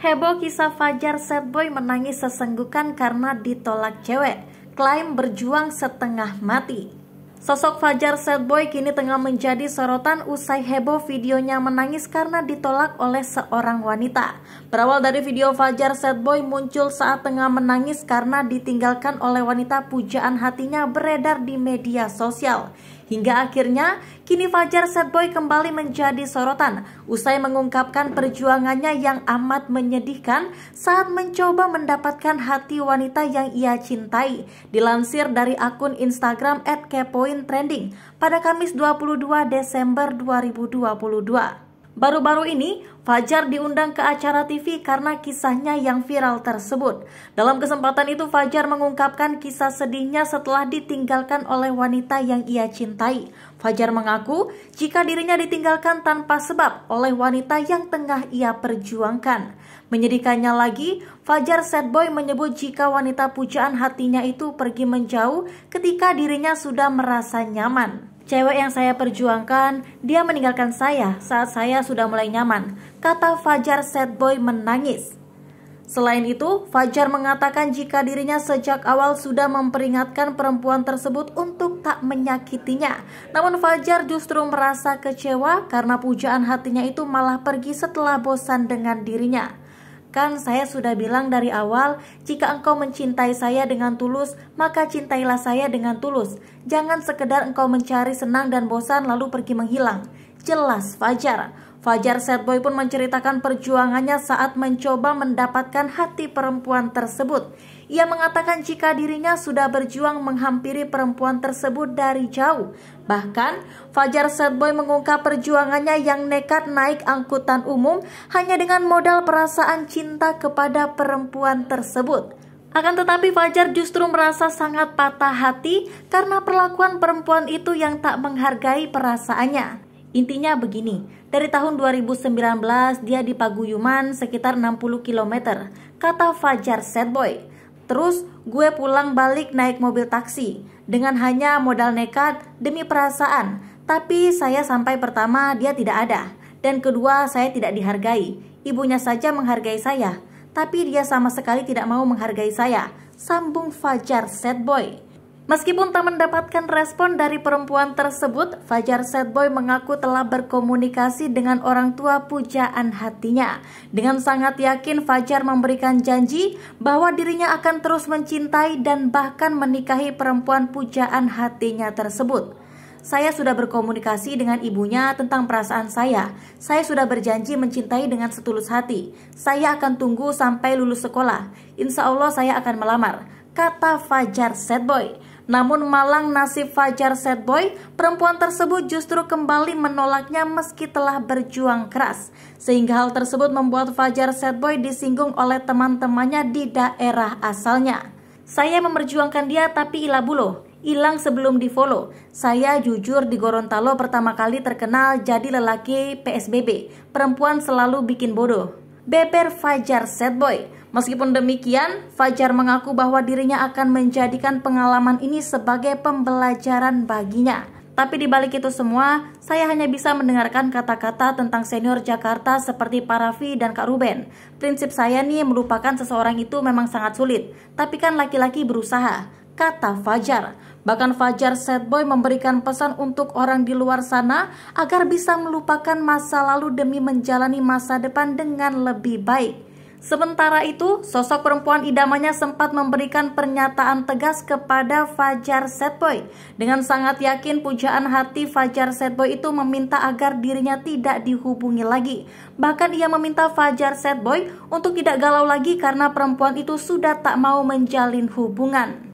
Heboh kisah Fajar Sad Boy menangis sesenggukan karena ditolak cewek, klaim berjuang setengah mati. Sosok Fajar Sad Boy kini tengah menjadi sorotan usai heboh videonya menangis karena ditolak oleh seorang wanita. Berawal dari video Fajar Sad Boy muncul saat tengah menangis karena ditinggalkan oleh wanita pujaan hatinya beredar di media sosial. Hingga akhirnya, kini Fajar Setboy kembali menjadi sorotan usai mengungkapkan perjuangannya yang amat menyedihkan saat mencoba mendapatkan hati wanita yang ia cintai. Dilansir dari akun Instagram @kepointrending pada Kamis 22 Desember 2022. Baru-baru ini, Fajar diundang ke acara TV karena kisahnya yang viral tersebut. Dalam kesempatan itu, Fajar mengungkapkan kisah sedihnya setelah ditinggalkan oleh wanita yang ia cintai. Fajar mengaku jika dirinya ditinggalkan tanpa sebab oleh wanita yang tengah ia perjuangkan. Menyedihkannya lagi, Fajar Sad Boy menyebut jika wanita pujaan hatinya itu pergi menjauh ketika dirinya sudah merasa nyaman. Cewek yang saya perjuangkan, dia meninggalkan saya saat saya sudah mulai nyaman, kata Fajar Sad Boy menangis. Selain itu, Fajar mengatakan jika dirinya sejak awal sudah memperingatkan perempuan tersebut untuk tak menyakitinya. Namun Fajar justru merasa kecewa karena pujaan hatinya itu malah pergi setelah bosan dengan dirinya. Kan saya sudah bilang dari awal, jika engkau mencintai saya dengan tulus, maka cintailah saya dengan tulus. Jangan sekedar engkau mencari senang dan bosan lalu pergi menghilang. Jelas, Fajar. Fajar Setboy pun menceritakan perjuangannya saat mencoba mendapatkan hati perempuan tersebut. Ia mengatakan jika dirinya sudah berjuang menghampiri perempuan tersebut dari jauh. Bahkan, Fajar Setboy mengungkap perjuangannya yang nekat naik angkutan umum hanya dengan modal perasaan cinta kepada perempuan tersebut. Akan tetapi Fajar justru merasa sangat patah hati karena perlakuan perempuan itu yang tak menghargai perasaannya. Intinya begini, dari tahun 2019 dia di Paguyuman sekitar 60 km, kata Fajar Setboy. Terus gue pulang balik naik mobil taksi dengan hanya modal nekat demi perasaan. Tapi saya sampai pertama dia tidak ada dan kedua saya tidak dihargai. Ibunya saja menghargai saya, tapi dia sama sekali tidak mau menghargai saya. Sambung Fajar Setboy. Meskipun tak mendapatkan respon dari perempuan tersebut, Fajar Setboy mengaku telah berkomunikasi dengan orang tua pujaan hatinya. Dengan sangat yakin Fajar memberikan janji bahwa dirinya akan terus mencintai dan bahkan menikahi perempuan pujaan hatinya tersebut. Saya sudah berkomunikasi dengan ibunya tentang perasaan saya. Saya sudah berjanji mencintai dengan setulus hati. Saya akan tunggu sampai lulus sekolah. Insya Allah saya akan melamar, kata Fajar Setboy. Namun malang nasib Fajar Sad Boy, perempuan tersebut justru kembali menolaknya meski telah berjuang keras. Sehingga hal tersebut membuat Fajar Sad Boy disinggung oleh teman-temannya di daerah asalnya. Saya memperjuangkan dia tapi ilabuloh hilang sebelum di follow. Saya jujur di Gorontalo pertama kali terkenal jadi lelaki PSBB. Perempuan selalu bikin bodoh. Beber Fajar Sad Boy. Meskipun demikian, Fajar mengaku bahwa dirinya akan menjadikan pengalaman ini sebagai pembelajaran baginya. Tapi di balik itu semua, saya hanya bisa mendengarkan kata-kata tentang senior Jakarta seperti Pak Raffi dan Kak Ruben. Prinsip saya nih melupakan seseorang itu memang sangat sulit, tapi kan laki-laki berusaha, kata Fajar. Bahkan Fajar Sad Boy memberikan pesan untuk orang di luar sana agar bisa melupakan masa lalu demi menjalani masa depan dengan lebih baik. Sementara itu, sosok perempuan idamannya sempat memberikan pernyataan tegas kepada Fajar Setboy. Dengan sangat yakin pujaan hati Fajar Setboy itu meminta agar dirinya tidak dihubungi lagi. Bahkan ia meminta Fajar Setboy untuk tidak galau lagi karena perempuan itu sudah tak mau menjalin hubungan.